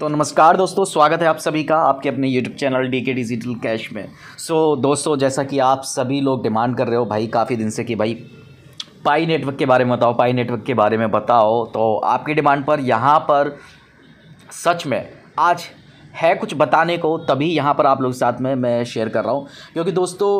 तो नमस्कार दोस्तों स्वागत है आप सभी का आपके अपने YouTube channel D K digital cash में सो so, दोस्तों जैसा कि आप सभी लोग डिमांड कर रहे हो भाई काफ़ी दिन से कि भाई पाई नेटवर्क के बारे में बताओ पाई नेटवर्क के बारे में बताओ तो आपकी डिमांड पर यहाँ पर सच में आज है कुछ बताने को तभी यहाँ पर आप लोग साथ में मैं शेयर कर रहा हूँ क्योंकि दोस्तों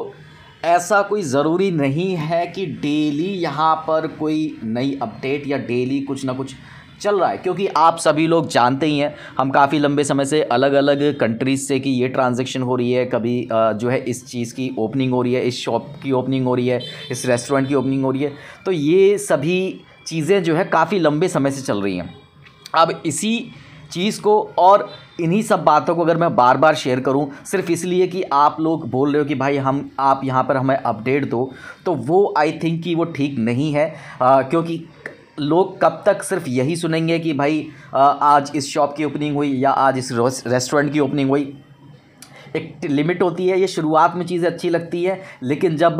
ऐसा कोई ज़रूरी नहीं है कि डेली यहाँ पर कोई नई अपडेट या डेली कुछ ना कुछ चल रहा है क्योंकि आप सभी लोग जानते ही हैं हम काफ़ी लंबे समय से अलग अलग कंट्रीज से कि ये ट्रांजेक्शन हो रही है कभी जो है इस चीज़ की ओपनिंग हो रही है इस शॉप की ओपनिंग हो रही है इस रेस्टोरेंट की ओपनिंग हो रही है तो ये सभी चीज़ें जो है काफ़ी लंबे समय से चल रही हैं अब इसी चीज़ को और इन्हीं सब बातों को अगर मैं बार बार शेयर करूं सिर्फ इसलिए कि आप लोग बोल रहे हो कि भाई हम आप यहाँ पर हमें अपडेट दो तो वो आई थिंक कि वो ठीक नहीं है आ, क्योंकि लोग कब तक सिर्फ यही सुनेंगे कि भाई आज इस शॉप की ओपनिंग हुई या आज इस रेस्टोरेंट की ओपनिंग हुई एक लिमिट होती है ये शुरुआत में चीज़ें अच्छी लगती है लेकिन जब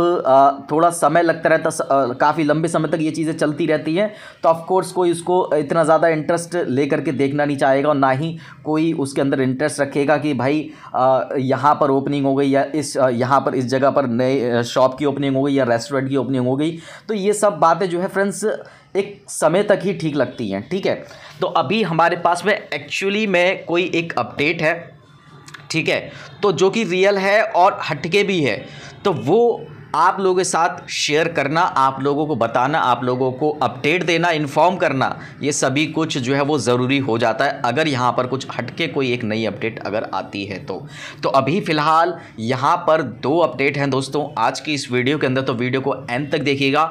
थोड़ा समय लगता रहता काफ़ी लंबे समय तक ये चीज़ें चलती रहती हैं तो ऑफकोर्स कोई उसको इतना ज़्यादा इंटरेस्ट ले करके देखना नहीं चाहेगा और ना ही कोई उसके अंदर इंटरेस्ट रखेगा कि भाई यहाँ पर ओपनिंग हो गई या इस यहाँ पर इस जगह पर नए शॉप की ओपनिंग हो गई या रेस्टोरेंट की ओपनिंग हो गई तो ये सब बातें जो है फ्रेंड्स एक समय तक ही ठीक लगती हैं ठीक है तो अभी हमारे पास में एक्चुअली में कोई एक अपडेट है ठीक है तो जो कि रियल है और हटके भी है तो वो आप लोगों के साथ शेयर करना आप लोगों को बताना आप लोगों को अपडेट देना इन्फॉर्म करना ये सभी कुछ जो है वो ज़रूरी हो जाता है अगर यहाँ पर कुछ हटके कोई एक नई अपडेट अगर आती है तो तो अभी फ़िलहाल यहाँ पर दो अपडेट हैं दोस्तों आज की इस वीडियो के अंदर तो वीडियो को एंड तक देखिएगा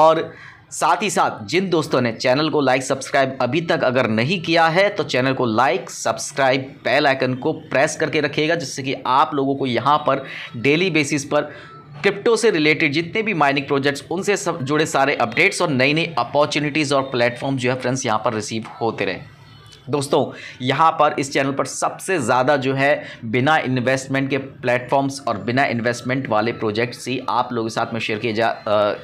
और साथ ही साथ जिन दोस्तों ने चैनल को लाइक सब्सक्राइब अभी तक अगर नहीं किया है तो चैनल को लाइक सब्सक्राइब बेल आइकन को प्रेस करके रखिएगा जिससे कि आप लोगों को यहाँ पर डेली बेसिस पर क्रिप्टो से रिलेटेड जितने भी माइनिंग प्रोजेक्ट्स उनसे सब जुड़े सारे अपडेट्स और नई नई अपॉर्चुनिटीज़ और प्लेटफॉर्म जो है फ्रेंड्स यहाँ पर रिसीव होते रहे दोस्तों यहाँ पर इस चैनल पर सबसे ज़्यादा जो है बिना इन्वेस्टमेंट के प्लेटफॉर्म्स और बिना इन्वेस्टमेंट वाले प्रोजेक्ट्स ही आप लोगों के साथ में शेयर किए जा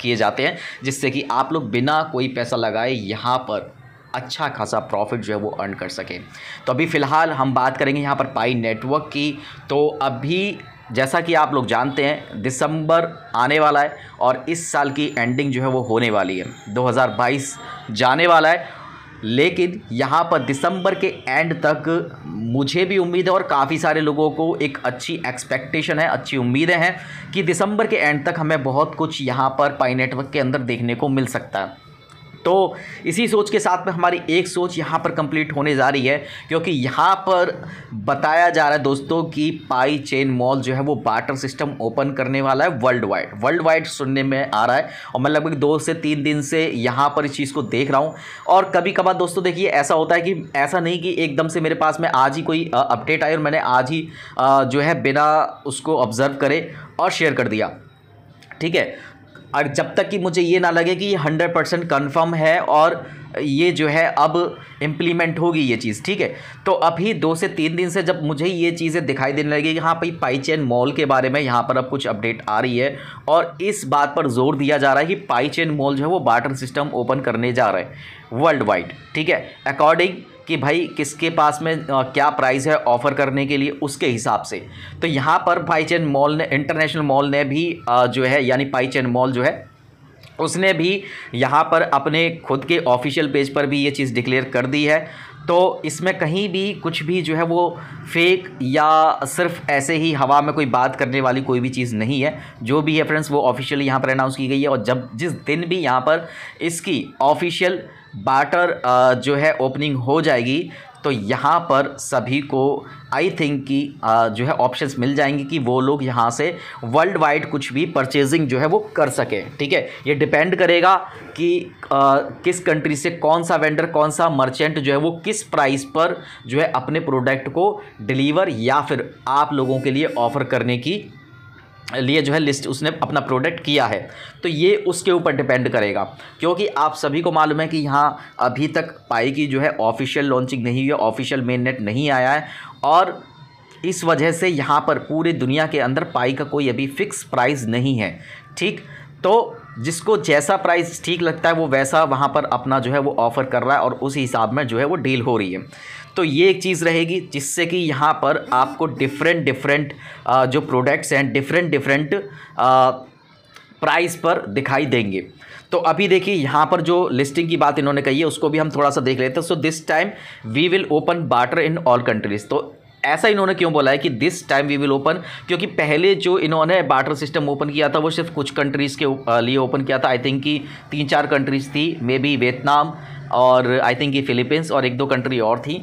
किए जाते हैं जिससे कि आप लोग बिना कोई पैसा लगाए यहाँ पर अच्छा खासा प्रॉफिट जो है वो अर्न कर सकें तो अभी फ़िलहाल हम बात करेंगे यहाँ पर पाई नेटवर्क की तो अभी जैसा कि आप लोग जानते हैं दिसंबर आने वाला है और इस साल की एंडिंग जो है वो होने वाली है 2022 जाने वाला है लेकिन यहाँ पर दिसंबर के एंड तक मुझे भी उम्मीद है और काफ़ी सारे लोगों को एक अच्छी एक्सपेक्टेशन है अच्छी उम्मीदें हैं कि दिसंबर के एंड तक हमें बहुत कुछ यहाँ पर पाई नेटवर्क के अंदर देखने को मिल सकता है तो इसी सोच के साथ में हमारी एक सोच यहाँ पर कंप्लीट होने जा रही है क्योंकि यहाँ पर बताया जा रहा है दोस्तों कि पाई चेन मॉल जो है वो बाटर सिस्टम ओपन करने वाला है वर्ल्ड वाइड वर्ल्ड वाइड सुनने में आ रहा है और मैं लगभग दो से तीन दिन से यहाँ पर इस चीज़ को देख रहा हूँ और कभी कभार दोस्तों देखिए ऐसा होता है कि ऐसा नहीं कि एकदम से मेरे पास में आज ही कोई अपडेट आई और मैंने आज ही जो है बिना उसको ऑब्ज़र्व करे और शेयर कर दिया ठीक है और जब तक कि मुझे ये ना लगे कि ये हंड्रेड परसेंट कन्फर्म है और ये जो है अब इम्प्लीमेंट होगी ये चीज़ ठीक है तो अभी दो से तीन दिन से जब मुझे ये चीज़ें दिखाई देने लगी कि हाँ भाई पाई चेन मॉल के बारे में यहाँ पर अब कुछ अपडेट आ रही है और इस बात पर जोर दिया जा रहा है कि चेन मॉल जो है वो बार्टर सिस्टम ओपन करने जा रहे हैं वर्ल्ड वाइड ठीक है अकॉर्डिंग कि भाई किसके पास में क्या प्राइस है ऑफ़र करने के लिए उसके हिसाब से तो यहाँ पर पाईचैन मॉल ने इंटरनेशनल मॉल ने भी जो है यानी पाईचैन मॉल जो है उसने भी यहाँ पर अपने खुद के ऑफिशियल पेज पर भी ये चीज़ डिक्लेयर कर दी है तो इसमें कहीं भी कुछ भी जो है वो फेक या सिर्फ ऐसे ही हवा में कोई बात करने वाली कोई भी चीज़ नहीं है जो भी है फ्रेंड्स वो ऑफिशियली यहाँ पर अनाउंस की गई है और जब जिस दिन भी यहाँ पर इसकी ऑफिशियल बाटर uh, जो है ओपनिंग हो जाएगी तो यहाँ पर सभी को आई थिंक कि uh, जो है ऑप्शंस मिल जाएंगे कि वो लोग यहाँ से वर्ल्ड वाइड कुछ भी परचेजिंग जो है वो कर सकें ठीक है ये डिपेंड करेगा कि आ, uh, किस कंट्री से कौन सा वेंडर कौन सा मर्चेंट जो है वो किस प्राइस पर जो है अपने प्रोडक्ट को डिलीवर या फिर आप लोगों के लिए ऑफ़र करने की लिए जो है लिस्ट उसने अपना प्रोडक्ट किया है तो ये उसके ऊपर डिपेंड करेगा क्योंकि आप सभी को मालूम है कि यहाँ अभी तक पाई की जो है ऑफिशियल लॉन्चिंग नहीं हुई है ऑफिशियल मेन नेट नहीं आया है और इस वजह से यहाँ पर पूरे दुनिया के अंदर पाई का कोई अभी फिक्स प्राइस नहीं है ठीक तो जिसको जैसा प्राइस ठीक लगता है वो वैसा वहाँ पर अपना जो है वो ऑफ़र कर रहा है और उस हिसाब में जो है वो डील हो रही है तो ये एक चीज़ रहेगी जिससे कि यहाँ पर आपको डिफरेंट डिफरेंट जो प्रोडक्ट्स हैं डिफरेंट डिफरेंट प्राइस पर दिखाई देंगे तो अभी देखिए यहाँ पर जो लिस्टिंग की बात इन्होंने कही है उसको भी हम थोड़ा सा देख लेते हैं so this time we will open barter in all countries तो ऐसा इन्होंने क्यों बोला है कि this time we will open क्योंकि पहले जो इन्होंने बाटर सिस्टम ओपन किया था वो सिर्फ कुछ कंट्रीज़ के लिए ओपन किया था आई थिंक कि तीन चार कंट्रीज़ थी मे बी वियतनाम और आई थिंक ये फिलीपींस और एक दो कंट्री और थी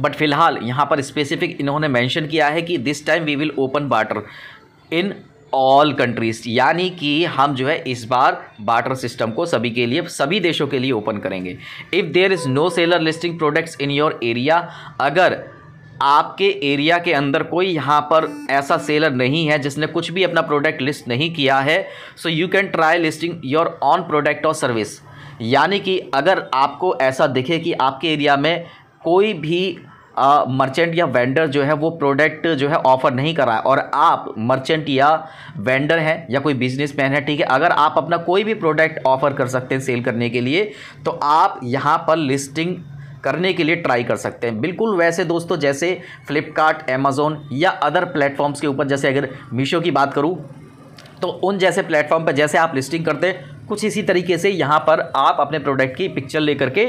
बट फिलहाल यहाँ पर स्पेसिफिक इन्होंने मेंशन किया है कि this time we will open barter in all countries यानी कि हम जो है इस बार बाटर सिस्टम को सभी के लिए सभी देशों के लिए ओपन करेंगे if there is no seller listing products in your area अगर आपके एरिया के अंदर कोई यहाँ पर ऐसा सेलर नहीं है जिसने कुछ भी अपना प्रोडक्ट लिस्ट नहीं किया है so you can try listing your own product और सर्विस यानी कि अगर आपको ऐसा दिखे कि आपके एरिया में कोई भी मर्चेंट या वेंडर जो है वो प्रोडक्ट जो है ऑफ़र नहीं कर रहा है और आप मर्चेंट या वेंडर हैं या कोई बिजनेसमैन है ठीक है अगर आप अपना कोई भी प्रोडक्ट ऑफ़र कर सकते हैं सेल करने के लिए तो आप यहाँ पर लिस्टिंग करने के लिए ट्राई कर सकते हैं बिल्कुल वैसे दोस्तों जैसे फ्लिपकार्ट अमेज़ोन या अदर प्लेटफॉर्म्स के ऊपर जैसे अगर मीशो की बात करूँ तो उन जैसे प्लेटफॉर्म पर जैसे आप लिस्टिंग करते हैं कुछ इसी तरीके से यहाँ पर आप अपने प्रोडक्ट की पिक्चर लेकर के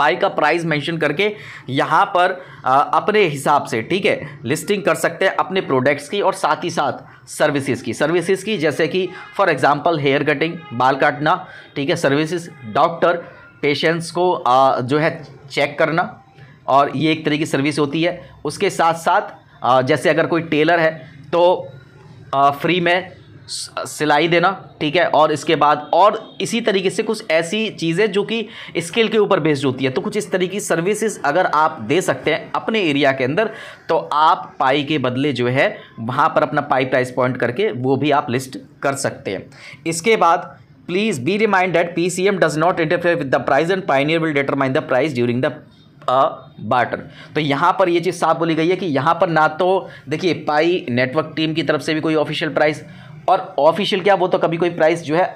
पाई का प्राइस मेंशन करके यहाँ पर अपने हिसाब से ठीक है लिस्टिंग कर सकते हैं अपने प्रोडक्ट्स की और साथ ही साथ सर्विसेज की सर्विसेज की जैसे कि फॉर एग्जांपल हेयर कटिंग बाल काटना ठीक है सर्विसेज डॉक्टर पेशेंट्स को जो है चेक करना और ये एक तरह की सर्विस होती है उसके साथ साथ जैसे अगर कोई टेलर है तो फ्री में सिलाई देना ठीक है और इसके बाद और इसी तरीके से कुछ ऐसी चीज़ें जो कि स्किल के ऊपर बेस्ड होती है तो कुछ इस तरीके की सर्विसेज अगर आप दे सकते हैं अपने एरिया के अंदर तो आप पाई के बदले जो है वहाँ पर अपना पाई प्राइस पॉइंट करके वो भी आप लिस्ट कर सकते हैं इसके बाद please be remind that P C M does not interfere with the prize and pioneer will determine the price during the barter तो यहाँ पर यह चीज़ साफ बोली गई है कि यहाँ पर ना तो देखिए पाई नेटवर्क टीम की तरफ से भी कोई ऑफिशियल प्राइस और ऑफिशियल क्या वो तो कभी कोई प्राइस जो है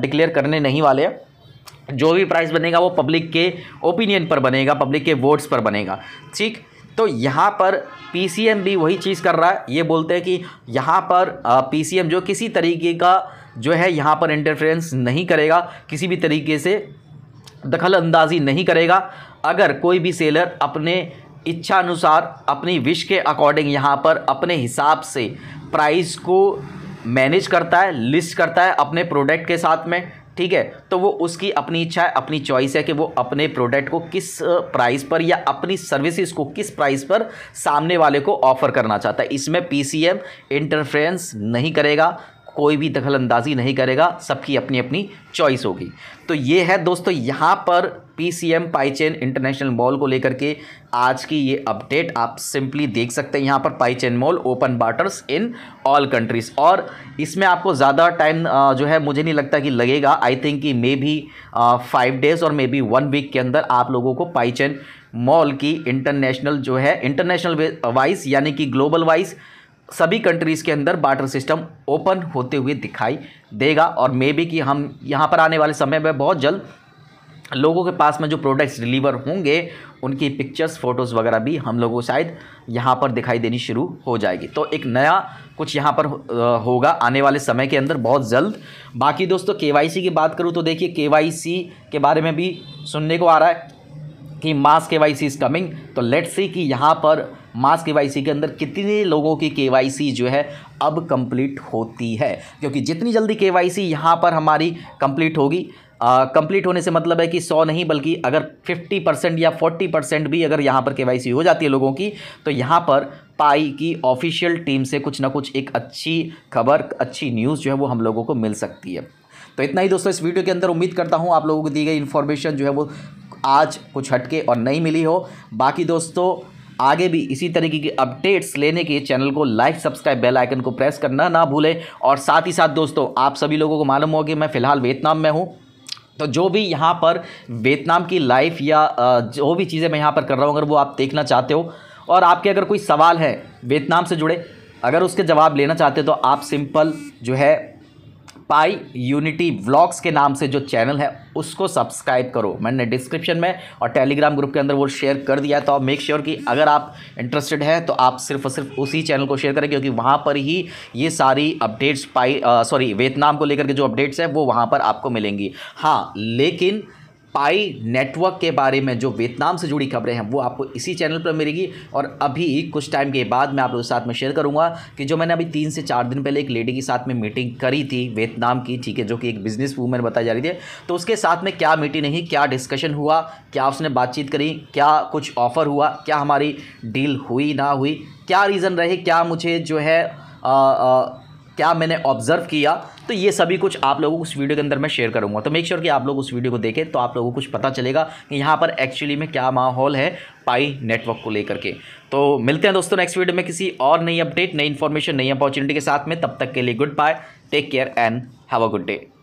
डिक्लेयर करने नहीं वाले हैं जो भी प्राइस बनेगा वो पब्लिक के ओपिनियन पर बनेगा पब्लिक के वोट्स पर बनेगा ठीक तो यहाँ पर पीसीएम भी वही चीज़ कर रहा है ये बोलते हैं कि यहाँ पर पीसीएम जो किसी तरीके का जो है यहाँ पर इंटरफेरेंस नहीं करेगा किसी भी तरीके से दखल अंदाजी नहीं करेगा अगर कोई भी सेलर अपने इच्छा अनुसार अपनी विश के अकॉर्डिंग यहाँ पर अपने हिसाब से प्राइस को मैनेज करता है लिस्ट करता है अपने प्रोडक्ट के साथ में ठीक है तो वो उसकी अपनी इच्छा है अपनी चॉइस है कि वो अपने प्रोडक्ट को किस प्राइस पर या अपनी सर्विसेज को किस प्राइस पर सामने वाले को ऑफर करना चाहता है इसमें पीसीएम इंटरफेरेंस नहीं करेगा कोई भी दखल अंदाजी नहीं करेगा सबकी अपनी अपनी चॉइस होगी तो ये है दोस्तों यहाँ पर P C M PiChain international mall को लेकर के आज की ये अपडेट आप सिंपली देख सकते हैं यहाँ पर PiChain mall open barters in all countries और इसमें आपको ज़्यादा टाइम जो है मुझे नहीं लगता कि लगेगा आई थिंक कि मे बी फाइव डेज़ और मे बी वन वीक के अंदर आप लोगों को पाईचेन मॉल की इंटरनेशनल जो है इंटरनेशनल वाइज यानी कि ग्लोबल वाइज़ सभी कंट्रीज़ के अंदर बार्टर सिस्टम ओपन होते हुए दिखाई देगा और मे बी कि हम यहाँ पर आने वाले समय में बहुत जल्द लोगों के पास में जो प्रोडक्ट्स डिलीवर होंगे उनकी पिक्चर्स फ़ोटोज़ वगैरह भी हम लोगों को शायद यहाँ पर दिखाई देनी शुरू हो जाएगी तो एक नया कुछ यहाँ पर होगा आने वाले समय के अंदर बहुत जल्द बाकी दोस्तों के की बात करूँ तो देखिए के के बारे में भी सुनने को आ रहा है कि mass K Y C is coming तो लेट्स सी कि यहाँ पर मास के वाई के अंदर कितने लोगों की के जो है अब कंप्लीट होती है क्योंकि जितनी जल्दी के वाई सी यहाँ पर हमारी कंप्लीट होगी कंप्लीट होने से मतलब है कि 100 नहीं बल्कि अगर 50 परसेंट या 40 परसेंट भी अगर यहाँ पर के हो जाती है लोगों की तो यहाँ पर पाई की ऑफिशियल टीम से कुछ ना कुछ एक अच्छी खबर अच्छी न्यूज़ जो है वो हम लोगों को मिल सकती है तो इतना ही दोस्तों इस वीडियो के अंदर उम्मीद करता हूँ आप लोगों को दी गई इन्फॉर्मेशन जो है वो आज कुछ हटके और नहीं मिली हो बाकी दोस्तों आगे भी इसी तरीके की अपडेट्स लेने के चैनल को लाइक सब्सक्राइब बेल आइकन को प्रेस करना ना भूलें और साथ ही साथ दोस्तों आप सभी लोगों को मालूम होगा कि मैं फ़िलहाल वियतनाम में हूँ तो जो भी यहाँ पर वियतनाम की लाइफ या जो भी चीज़ें मैं यहाँ पर कर रहा हूँ अगर वो आप देखना चाहते हो और आपके अगर कोई सवाल है वियतनाम से जुड़े अगर उसके जवाब लेना चाहते हो तो आप सिंपल जो है पाई यूनिटी व्लॉग्स के नाम से जो चैनल है उसको सब्सक्राइब करो मैंने डिस्क्रिप्शन में और टेलीग्राम ग्रुप के अंदर वो शेयर कर दिया तो मेक श्योर sure कि अगर आप इंटरेस्टेड हैं तो आप सिर्फ और सिर्फ उसी चैनल को शेयर करें क्योंकि वहाँ पर ही ये सारी अपडेट्स पाई सॉरी वियतनाम को लेकर के जो अपडेट्स हैं वो वहाँ पर आपको मिलेंगी हाँ लेकिन पाई नेटवर्क के बारे में जो वियतनाम से जुड़ी खबरें हैं वो आपको इसी चैनल पर मिलेगी और अभी कुछ टाइम के बाद मैं आप लोगों के साथ में शेयर करूंगा कि जो मैंने अभी तीन से चार दिन पहले एक लेडी के साथ में मीटिंग करी थी वियतनाम की ठीक है जो कि एक बिजनेस वूमेन बताई जा रही थी तो उसके साथ में क्या मीटिंग नहीं क्या डिस्कशन हुआ क्या उसने बातचीत करी क्या कुछ ऑफर हुआ क्या हमारी डील हुई ना हुई क्या रीज़न रहे क्या मुझे जो है आ, आ, क्या मैंने ऑब्जर्व किया तो ये सभी कुछ आप लोगों को उस वीडियो के अंदर मैं शेयर करूँगा तो मेक श्योर कि आप लोग उस वीडियो को देखें तो आप लोगों को कुछ पता चलेगा कि यहाँ पर एक्चुअली में क्या माहौल है पाई नेटवर्क को लेकर के तो मिलते हैं दोस्तों नेक्स्ट वीडियो में किसी और नई अपडेट नई इन्फॉर्मेशन नई अपॉर्चुनिटी के साथ में तब तक के लिए good bye take care and have a good day